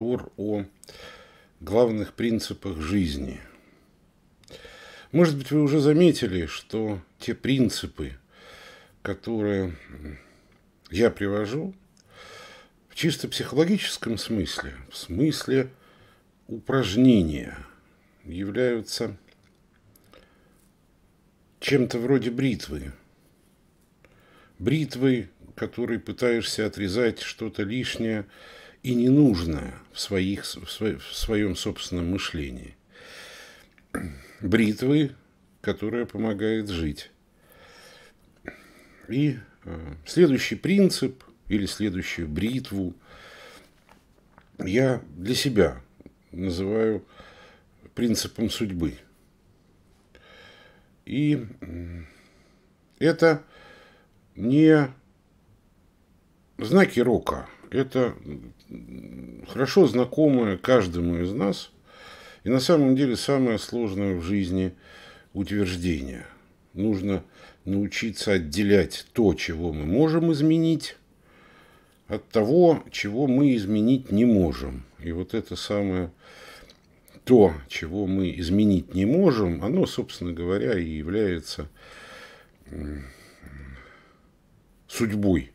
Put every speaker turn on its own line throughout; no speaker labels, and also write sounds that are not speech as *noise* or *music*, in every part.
разговор о главных принципах жизни. Может быть, вы уже заметили, что те принципы, которые я привожу, в чисто психологическом смысле, в смысле упражнения, являются чем-то вроде бритвы. Бритвы, которой пытаешься отрезать что-то лишнее – и ненужное в, своих, в, сво, в своем собственном мышлении. Бритвы, которая помогает жить. И э, следующий принцип или следующую бритву я для себя называю принципом судьбы. И это не знаки рока – это хорошо знакомое каждому из нас и на самом деле самое сложное в жизни утверждение. Нужно научиться отделять то, чего мы можем изменить, от того, чего мы изменить не можем. И вот это самое то, чего мы изменить не можем, оно, собственно говоря, и является судьбой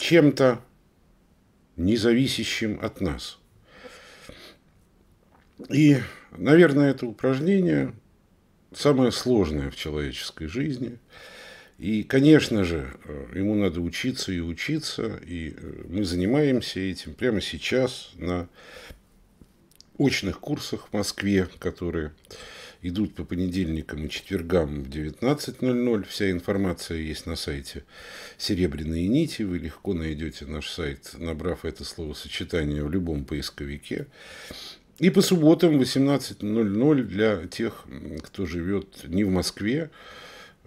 чем-то независящим от нас. И, наверное, это упражнение самое сложное в человеческой жизни. И, конечно же, э, ему надо учиться и учиться, и э, мы занимаемся этим прямо сейчас на очных курсах в Москве, которые идут по понедельникам и четвергам в 19.00. Вся информация есть на сайте «Серебряные нити». Вы легко найдете наш сайт, набрав это словосочетание в любом поисковике. И по субботам 18.00 для тех, кто живет не в Москве,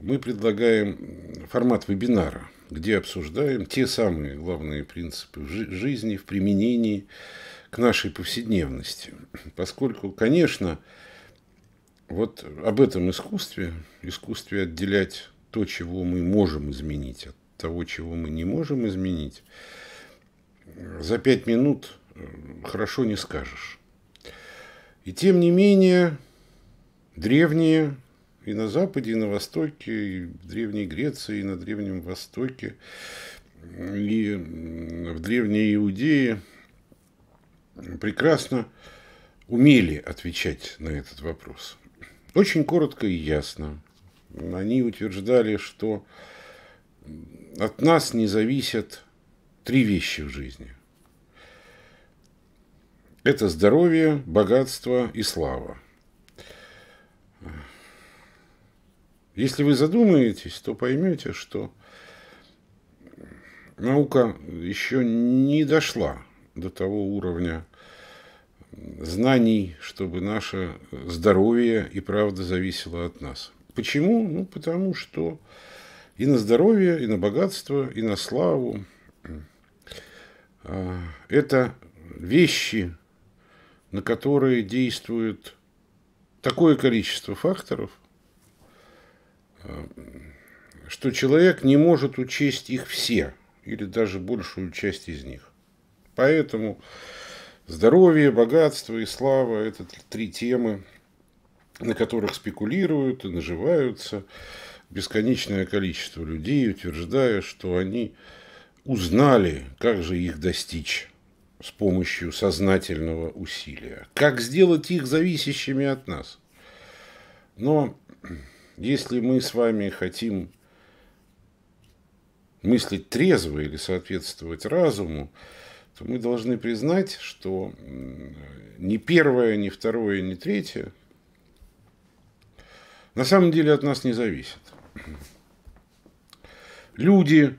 мы предлагаем формат вебинара, где обсуждаем те самые главные принципы в жизни, в применении к нашей повседневности. Поскольку, конечно, вот об этом искусстве, искусстве отделять то, чего мы можем изменить, от того, чего мы не можем изменить, за пять минут э, хорошо не скажешь. И тем не менее, древние и на Западе, и на Востоке, и в Древней Греции, и на Древнем Востоке, и в Древней Иудее прекрасно умели отвечать на этот вопрос – очень коротко и ясно. Они утверждали, что от нас не зависят три вещи в жизни. Это здоровье, богатство и слава. Если вы задумаетесь, то поймете, что наука еще не дошла до того уровня знаний, чтобы наше здоровье и правда зависело от нас. Почему? Ну, потому что и на здоровье, и на богатство, и на славу. А, это вещи, на которые действует такое количество факторов, а, что человек не может учесть их все, или даже большую часть из них. Поэтому Здоровье, богатство и слава – это три темы, на которых спекулируют и наживаются бесконечное количество людей, утверждая, что они узнали, как же их достичь с помощью сознательного усилия, как сделать их зависящими от нас. Но если мы с вами хотим мыслить трезво или соответствовать разуму, то мы должны признать, что ни первое, ни второе, ни третье на самом деле от нас не зависит. Люди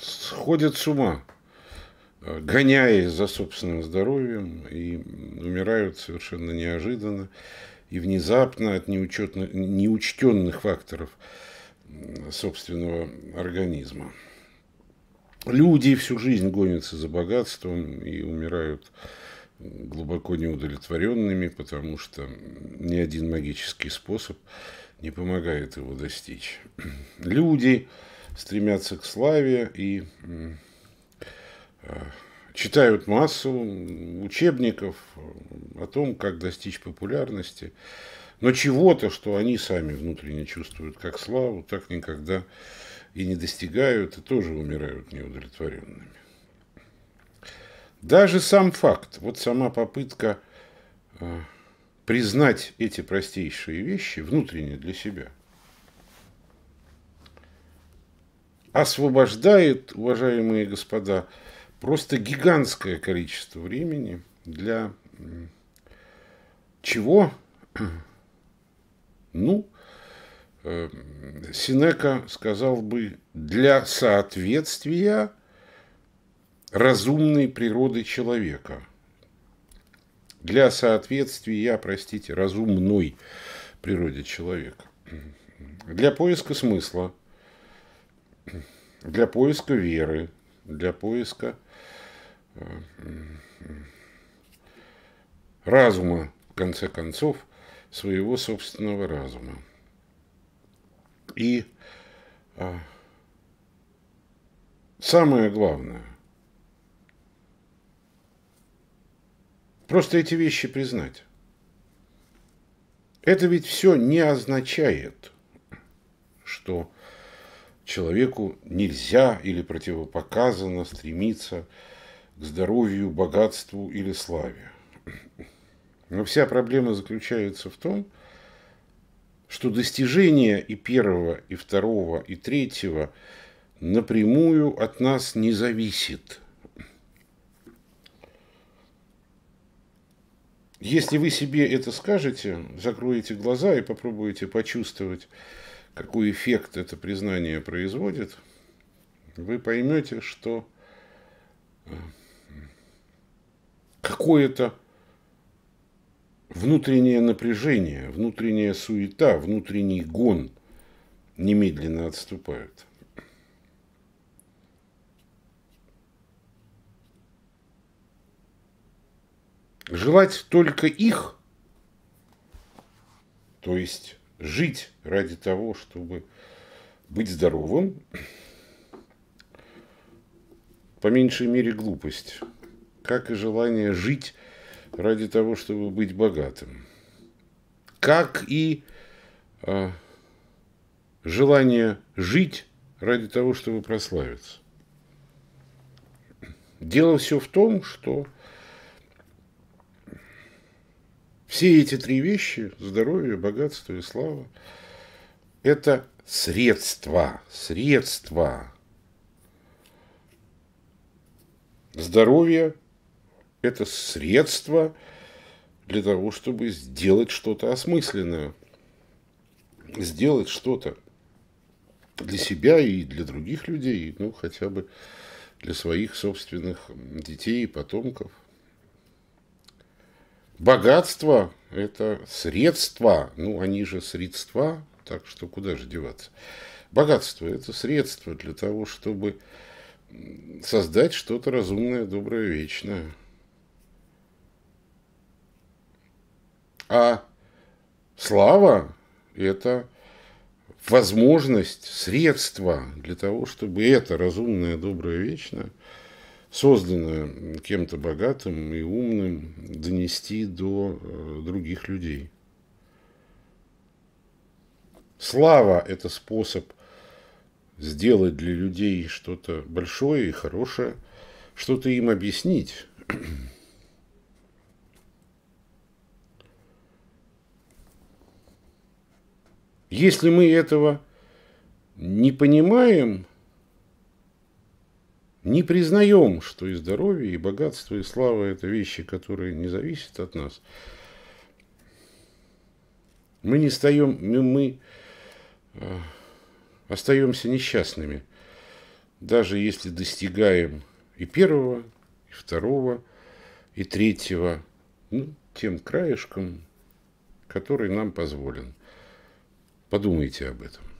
сходят с ума, э, гоняясь за собственным здоровьем, и умирают совершенно неожиданно и внезапно от неучетных, неучтенных факторов собственного организма. Люди всю жизнь гонятся за богатством и умирают глубоко неудовлетворенными, потому что ни один магический способ не помогает его достичь. Люди стремятся к славе и э, читают массу учебников о том, как достичь популярности, но чего-то, что они сами внутренне чувствуют как славу, так никогда и не достигают, и тоже умирают неудовлетворенными. Даже сам факт, вот сама попытка э, признать эти простейшие вещи внутренне для себя, освобождает, уважаемые господа, просто гигантское количество времени для чего? *clears throat* Ну, Синека сказал бы, для соответствия разумной природы человека. Для соответствия, простите, разумной природе человека. Для поиска смысла, для поиска веры, для поиска э, разума, в конце концов, своего собственного разума. И а, самое главное, просто эти вещи признать. Это ведь все не означает, что человеку нельзя или противопоказано стремиться к здоровью, богатству или славе. Но вся проблема заключается в том, что что достижения и первого, и второго, и третьего напрямую от нас не зависит. Если вы себе это скажете, закроете глаза и попробуете почувствовать, какой эффект это признание производит, вы поймете, что э, какое-то внутреннее напряжение, внутренняя суета, внутренний гон немедленно отступают. Желать только их, то есть жить ради того, чтобы быть здоровым, по меньшей мере глупость, как и желание жить ради того, чтобы быть богатым. Как и э, желание жить ради того, чтобы прославиться. Дело все в том, что все эти три вещи – здоровье, богатство и слава – это средства, средства. Здоровье это средство для того, чтобы сделать что-то осмысленное, сделать что-то для себя и для других людей, ну, хотя бы для своих собственных детей и потомков. Богатство – это средства, ну, они же средства, так что куда же деваться. Богатство – это средство для того, чтобы создать что-то разумное, доброе, вечное. А слава – это возможность, средство для того, чтобы это разумное, доброе, вечное, созданное кем-то богатым и умным, донести до э, других людей. Слава – это способ сделать для людей что-то большое и хорошее, что-то им объяснить. Если мы этого не понимаем, не признаем, что и здоровье, и богатство, и слава – это вещи, которые не зависят от нас, мы не стаем, мы, мы э, остаемся несчастными, даже если достигаем и первого, и второго, и третьего, ну, тем краешком, который нам позволен – Подумайте об этом.